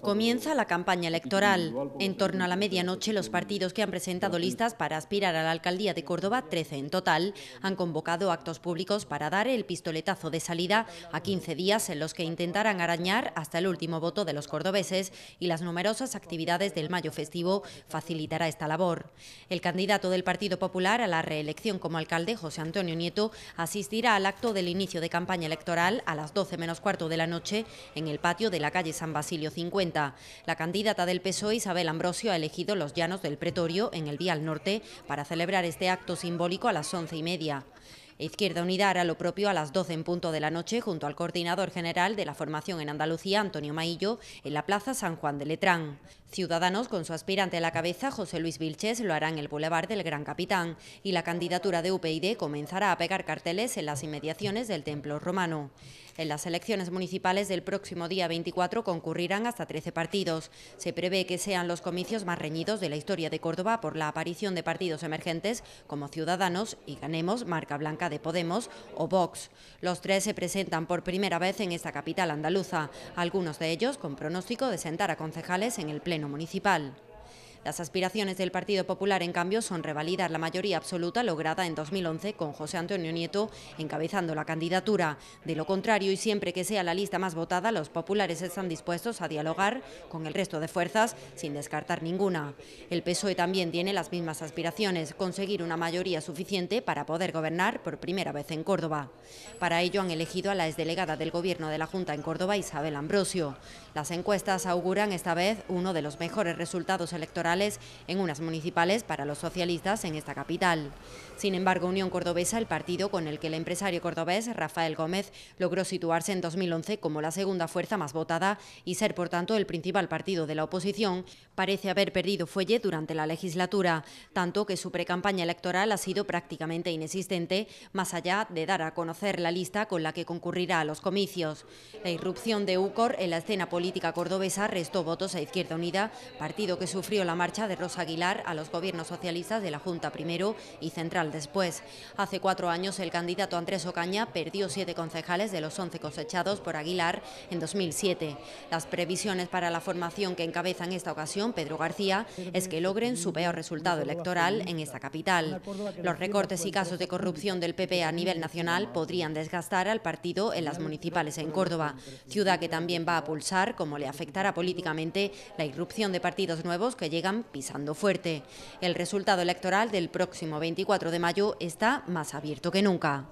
Comienza la campaña electoral. En torno a la medianoche, los este partidos que han presentado listas para aspirar a la alcaldía de Córdoba, 13 en total, han convocado actos públicos para dar el pistoletazo de salida a 15 días en los que intentarán arañar hasta el último voto de los cordobeses y las numerosas actividades del mayo festivo facilitará esta labor. El candidato del Partido Popular a la reelección como alcalde, José Antonio Nieto, asistirá al acto del inicio de campaña electoral a las 12 menos cuarto de la noche en el patio de la calle San Basilio 50. La candidata del PSOE, Isabel Ambrosio, ha elegido los llanos del Pretorio en el Vial Norte para celebrar este acto simbólico a las once y media. Izquierda Unida hará lo propio a las 12 en punto de la noche junto al coordinador general de la formación en Andalucía, Antonio Maillo, en la Plaza San Juan de Letrán. Ciudadanos, con su aspirante a la cabeza, José Luis Vilches, lo hará en el Boulevard del Gran Capitán y la candidatura de UPyD comenzará a pegar carteles en las inmediaciones del Templo Romano. En las elecciones municipales del próximo día 24 concurrirán hasta 13 partidos. Se prevé que sean los comicios más reñidos de la historia de Córdoba por la aparición de partidos emergentes como Ciudadanos y Ganemos Marca Blanca de Podemos o Vox. Los tres se presentan por primera vez en esta capital andaluza, algunos de ellos con pronóstico de sentar a concejales en el Pleno Municipal. Las aspiraciones del Partido Popular, en cambio, son revalidar la mayoría absoluta lograda en 2011 con José Antonio Nieto encabezando la candidatura. De lo contrario, y siempre que sea la lista más votada, los populares están dispuestos a dialogar con el resto de fuerzas sin descartar ninguna. El PSOE también tiene las mismas aspiraciones, conseguir una mayoría suficiente para poder gobernar por primera vez en Córdoba. Para ello han elegido a la exdelegada del Gobierno de la Junta en Córdoba, Isabel Ambrosio. Las encuestas auguran esta vez uno de los mejores resultados electorales en unas municipales para los socialistas en esta capital. Sin embargo, Unión Cordobesa, el partido con el que el empresario cordobés Rafael Gómez logró situarse en 2011 como la segunda fuerza más votada y ser, por tanto, el principal partido de la oposición, parece haber perdido fuelle durante la legislatura, tanto que su precampaña electoral ha sido prácticamente inexistente, más allá de dar a conocer la lista con la que concurrirá a los comicios. La irrupción de UCOR en la escena política cordobesa restó votos a Izquierda Unida, partido que sufrió la marcha de Rosa Aguilar a los gobiernos socialistas de la Junta primero y Central después. Hace cuatro años el candidato Andrés Ocaña perdió siete concejales de los once cosechados por Aguilar en 2007. Las previsiones para la formación que encabeza en esta ocasión Pedro García es que logren su peor resultado electoral en esta capital. Los recortes y casos de corrupción del PP a nivel nacional podrían desgastar al partido en las municipales en Córdoba, ciudad que también va a pulsar como le afectará políticamente la irrupción de partidos nuevos que llegan pisando fuerte. El resultado electoral del próximo 24 de mayo está más abierto que nunca.